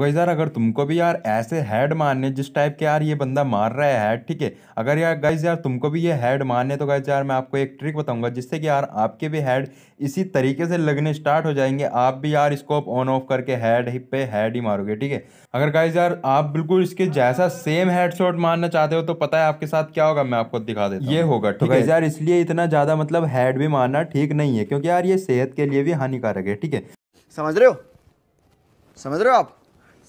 गई यार अगर तुमको भी यार ऐसे हेड मारने जिस टाइप के यार ये बंदा मार रहा है हेड ठीक है अगर यार गाइज यार तुमको भी ये हेड मारने तो गाइज यार मैं आपको एक ट्रिक बताऊंगा जिससे कि यार आपके भी हेड इसी तरीके से लगने स्टार्ट हो जाएंगे आप भी यार इसको ऑन ऑफ करके हेड हिप पे हेड ही मारोगे ठीक है अगर गाइज यार आप बिल्कुल इसके जैसा सेम हेड मारना चाहते हो तो पता है आपके साथ क्या होगा मैं आपको दिखा देता ये होगा ठीक है यार इसलिए इतना ज़्यादा मतलब हेड भी मारना ठीक नहीं है क्योंकि यार ये सेहत के लिए भी हानिकारक है ठीक है समझ रहे हो समझ रहे हो आप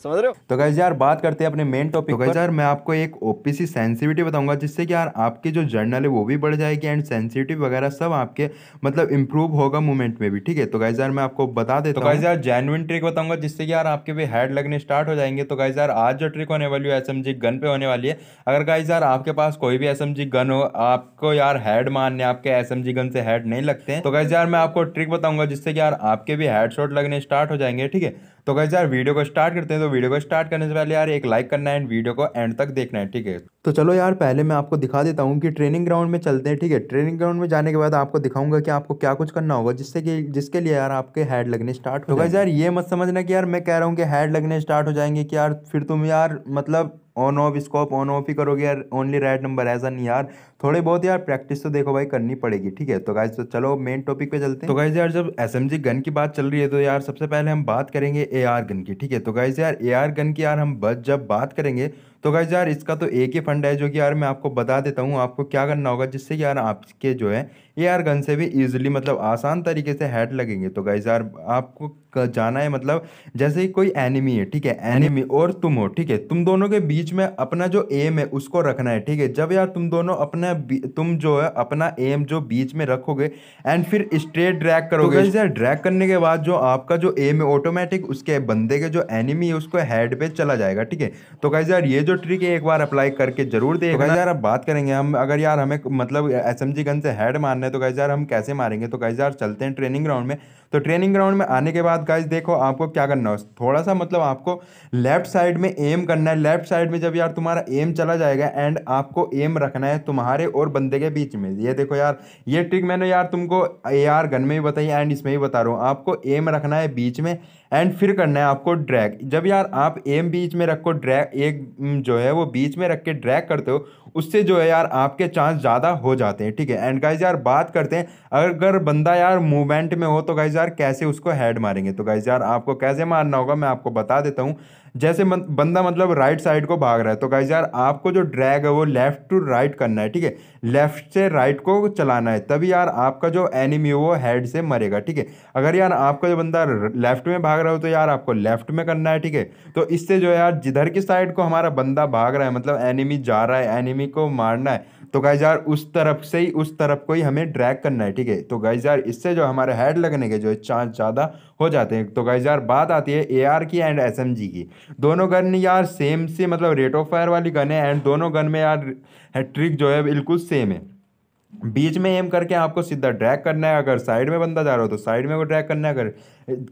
समझ रहे हो तो गाइज यार बात करते हैं अपने मेन टॉपिक तो यार मैं आपको एक ओपीसी सेंसिटिविटी बताऊंगा जिससे कि यार आपकी जो जर्नल है वो भी बढ़ जाएगी एंड सेंसिटिव वगैरह सब आपके मतलब इंप्रूव होगा मूवमेंट में भी ठीक है तो गाइज यार मैं आपको बता देता तो गाइज यार जेनुअन ट्रिक बताऊंगा जिससे कि यार आपके भी हेड लगने स्टार्ट हो जाएंगे तो गाइज यार आज जो ट्रिक होने वाली है एस गन पे होने वाली है अगर गाइज यार आपके पास कोई भी एस गन हो आपको यार हेड मारने आपके एस गन से हेड नहीं लगते हैं तो गाइज यार मैं आपको ट्रिक बताऊंगा जिससे कि यार आपके भी हेड लगने स्टार्ट हो जाएंगे ठीक है तो कैसे यार वीडियो को स्टार्ट करते हैं तो वीडियो को स्टार्ट करने से पहले यार एक लाइक करना है एंड वीडियो को एंड तक देखना है ठीक है तो चलो यार पहले मैं आपको दिखा देता हूँ कि ट्रेनिंग ग्राउंड में चलते हैं ठीक है ट्रेनिंग ग्राउंड में जाने के बाद आपको दिखाऊंगा कि आपको क्या कुछ करना होगा जिससे कि जिसके लिए यार आपके हेड लगने स्टार्ट हो गए यार ये मत समझना कि यार मैं कह रहा हूँ कि हेड लगने स्टार्ट हो जाएंगे कि यार फिर तुम यार मतलब on off scope on off ही करोगे यार ओनली राइट नंबर ऐसा नहीं यार थोड़े बहुत यार प्रैक्टिस तो देखो भाई करनी पड़ेगी ठीक है तो गाइज तो चलो मेन टॉपिक पे चलते हैं तो गाइज यार जब एस गन की बात चल रही है तो यार सबसे पहले हम बात करेंगे ए गन की ठीक है तो गाइज यार ए गन की यार हम जब बात करेंगे तो गाइज यार इसका तो एक ही फंड है जो कि यार मैं आपको बता देता हूँ आपको क्या करना होगा जिससे कि यार आपके जो है ए आर गन से भी ईजिली मतलब आसान तरीके से हेड लगेंगे तो गाइज यार आपको जाना है मतलब जैसे ही कोई एनिमी है ठीक है एनिमी और तुम हो ठीक है तुम दोनों के बीच में अपना जो एम है उसको रखना है ठीक है जब यार तुम दोनों अपना तुम जो है अपना एम जो बीच में रखोगे एंड फिर स्ट्रेट ड्रैक तो करोगे तो यार ड्रैक करने के बाद जो आपका जो एम है ऑटोमेटिक उसके बंदे के जो एनिमी है उसको हेड पे चला जाएगा ठीक है तो गाइज यार ये जो ट्रिक है एक बार अप्लाई करके जरूर तो देखना तो यार अब बात करेंगे हम अगर यार हमें मतलब एस एम जी गन से हेड मारना है तो कैसे यार हम कैसे मारेंगे तो कैसे यार चलते हैं ट्रेनिंग ग्राउंड में तो ट्रेनिंग ग्राउंड में आने के बाद गाइज देखो आपको क्या करना है थोड़ा सा मतलब आपको लेफ्ट साइड में एम करना है लेफ्ट साइड में जब यार तुम्हारा एम चला जाएगा एंड आपको एम रखना है तुम्हारे और बंदे के बीच में ये देखो यार ये ट्रिक मैंने यार तुमको ए आर गन में भी बताई एंड इसमें भी बता रहा हूँ आपको एम रखना है बीच में एंड फिर करना है आपको ड्रैग जब यार आप एम बीच में रखो ड्रैग एक जो है वो बीच में रख के ड्रैग करते हो उससे जो है यार आपके चांस ज़्यादा हो जाते हैं ठीक है एंड गाइज यार बात करते हैं अगर बंदा यार मूवमेंट में हो तो गाइज यार कैसे उसको हेड मारेंगे तो गाइज यार आपको कैसे मारना होगा मैं आपको बता देता हूँ जैसे बंदा मतलब राइट साइड को भाग रहा है तो गाइज यार आपको जो ड्रैग है वो लेफ्ट टू राइट करना है ठीक है लेफ्ट से राइट को चलाना है तभी यार आपका जो एनिमी है वो हेड से मरेगा ठीक है अगर यार आपका जो बंदा लेफ्ट में भाग रहा हो तो यार आपको लेफ्ट में करना है ठीक है तो इससे जो यार जिधर की साइड को हमारा बंदा भाग रहा है मतलब एनिमी जा रहा है एनिमी को मारना है तो गाइज यार उस तरफ से ही उस तरफ को ही हमें ड्रैग करना है ठीक है तो गाइज यार इससे जो हमारे हेड लगने के जो है चांस ज़्यादा हो जाते हैं तो गाइज यार बात आती है ए की एंड एस की दोनों गन यार सेम से मतलब रेट ऑफ फायर वाली गन है एंड दोनों गन में यार ट्रिक जो है बिल्कुल सेम है बीच में एम करके आपको सीधा ड्रैग करना है अगर साइड में बंदा जा रहा हो तो साइड में को ड्रैग करना है अगर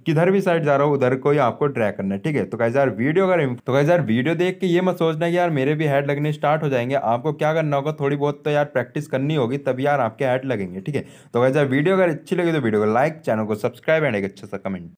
किधर भी साइड जा रहा हो उधर को ही आपको ड्रैग करना है ठीक है तो कहीं यार वीडियो अगर तो कहीं यार वीडियो देख के ये मत सोचना कि यार मेरे भी हेड लगने स्टार्ट हो जाएंगे आपको क्या करना होगा थोड़ी बहुत तो यार प्रैक्टिस करनी होगी तब यार आपके हेड लगेंगे ठीक है तो कैसे यार वीडियो अगर अच्छी लगी तो वीडियो को लाइक चैनल को सब्सक्राइब एंड एक अच्छा सा कमेंट